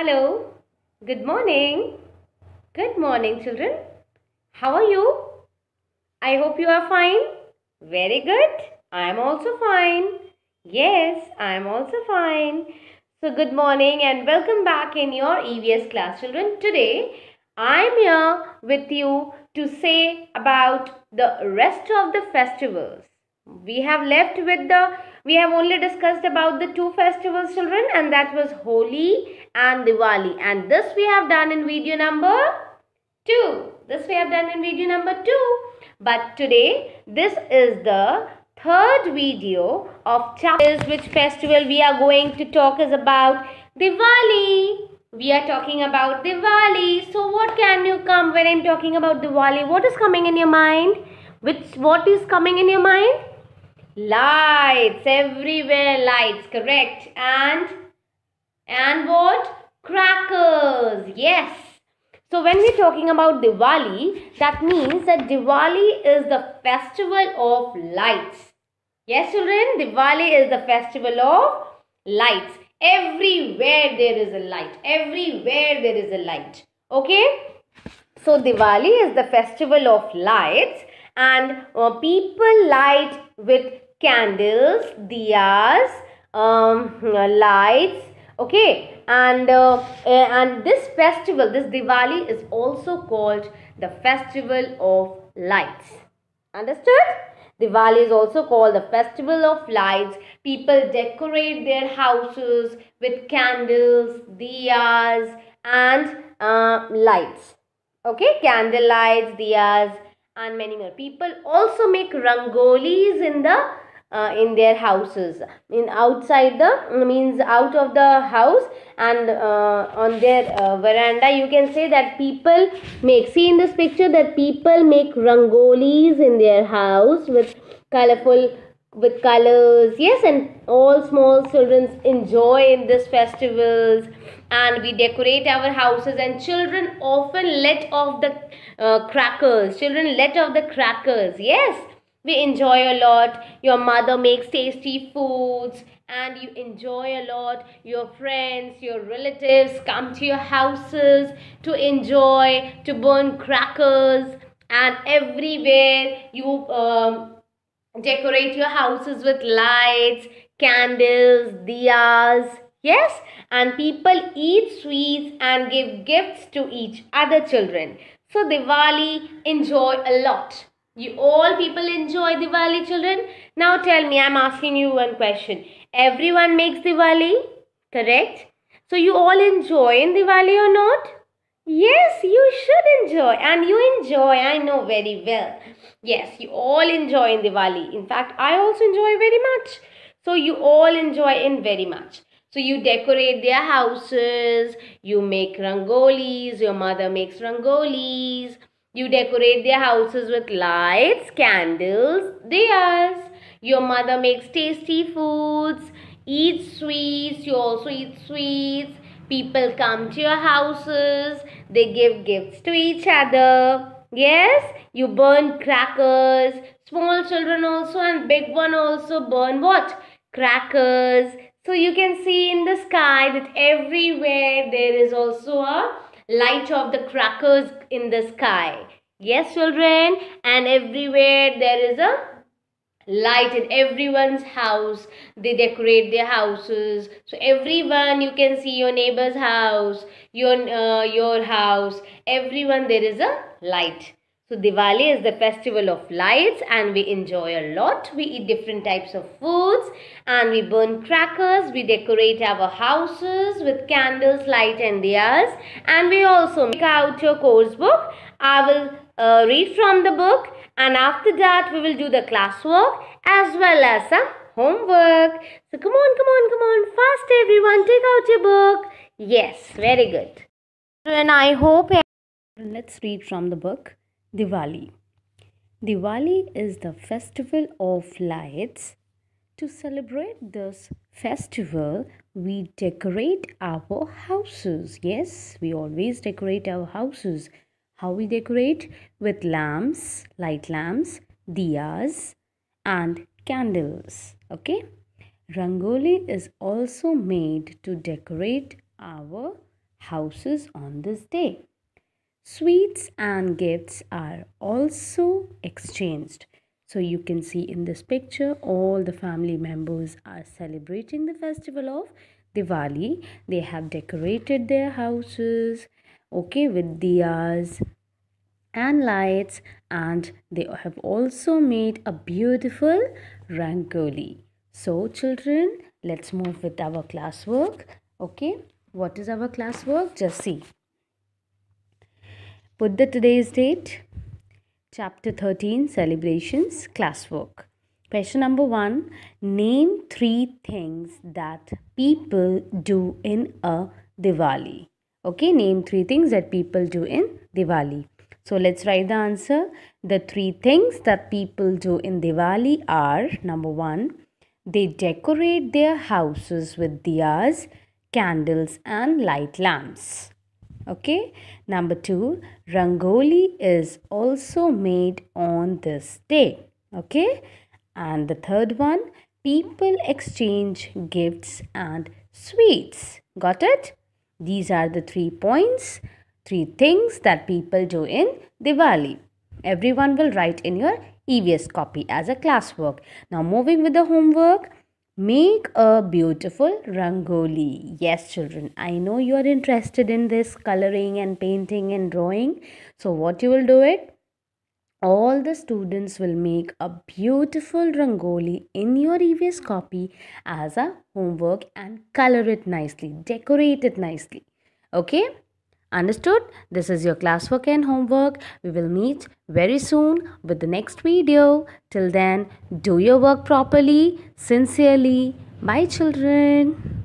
Hello. Good morning. Good morning children. How are you? I hope you are fine. Very good. I am also fine. Yes, I am also fine. So good morning and welcome back in your EVS class children. Today I am here with you to say about the rest of the festivals. We have left with the we have only discussed about the two festivals children and that was Holi and Diwali and this we have done in video number 2. This we have done in video number 2. But today this is the third video of chapters which festival we are going to talk is about Diwali. We are talking about Diwali. So what can you come when I'm talking about Diwali? What is coming in your mind? Which what is coming in your mind? Lights. Everywhere lights. Correct. And, and what? Crackers. Yes. So when we're talking about Diwali, that means that Diwali is the festival of lights. Yes, children, Diwali is the festival of lights. Everywhere there is a light. Everywhere there is a light. Okay? So Diwali is the festival of lights and uh, people light with candles, diyas, um, lights, okay and uh, eh, and this festival this diwali is also called the festival of lights understood diwali is also called the festival of lights people decorate their houses with candles diyas and uh, lights okay candle lights diyas and many more people also make rangolis in the uh, in their houses in outside the means out of the house and uh, on their uh, veranda you can say that people make see in this picture that people make rangolis in their house with colorful with colors yes and all small children enjoy in this festivals and we decorate our houses and children often let off the uh, crackers children let off the crackers yes we enjoy a lot your mother makes tasty foods and you enjoy a lot your friends your relatives come to your houses to enjoy to burn crackers and everywhere you um, decorate your houses with lights candles diyas yes and people eat sweets and give gifts to each other children so diwali enjoy a lot you all people enjoy Diwali children? Now tell me, I'm asking you one question. Everyone makes Diwali, correct? So you all enjoy in Diwali or not? Yes, you should enjoy and you enjoy, I know very well. Yes, you all enjoy in Diwali. In fact, I also enjoy very much. So you all enjoy in very much. So you decorate their houses, you make rangolis, your mother makes rangolis, you decorate their houses with lights, candles, diyas. Your mother makes tasty foods, eats sweets, you also eat sweets. People come to your houses, they give gifts to each other. Yes, you burn crackers. Small children also and big one also burn what? Crackers. So you can see in the sky that everywhere there is also a light of the crackers in the sky. Yes, children. And everywhere there is a light in everyone's house. They decorate their houses. So everyone, you can see your neighbor's house, your, uh, your house. Everyone, there is a light. So Diwali is the festival of lights and we enjoy a lot. We eat different types of foods and we burn crackers. We decorate our houses with candles, light and diyas. And we also make out your course book. I will uh, read from the book and after that we will do the classwork as well as some homework. So come on, come on, come on. Fast everyone, take out your book. Yes, very good. And I hope... Let's read from the book. Diwali. Diwali is the festival of lights. To celebrate this festival, we decorate our houses. Yes, we always decorate our houses. How we decorate? With lamps, light lamps, diyas, and candles. Okay? Rangoli is also made to decorate our houses on this day. Sweets and gifts are also exchanged. So you can see in this picture all the family members are celebrating the festival of Diwali. They have decorated their houses okay with diyas and lights and they have also made a beautiful rangoli. So children let's move with our classwork okay what is our classwork just see Put the today's date. Chapter 13 Celebrations Classwork. Question number one Name three things that people do in a Diwali. Okay, name three things that people do in Diwali. So let's write the answer. The three things that people do in Diwali are number one, they decorate their houses with diyas, candles, and light lamps. Okay. Number two, Rangoli is also made on this day. Okay. And the third one, people exchange gifts and sweets. Got it? These are the three points, three things that people do in Diwali. Everyone will write in your EVS copy as a classwork. Now moving with the homework. Make a beautiful rangoli. Yes, children, I know you are interested in this coloring and painting and drawing. So, what you will do it? All the students will make a beautiful rangoli in your EVS copy as a homework and color it nicely, decorate it nicely. Okay? Understood? This is your classwork and homework. We will meet very soon with the next video. Till then, do your work properly, sincerely. Bye children.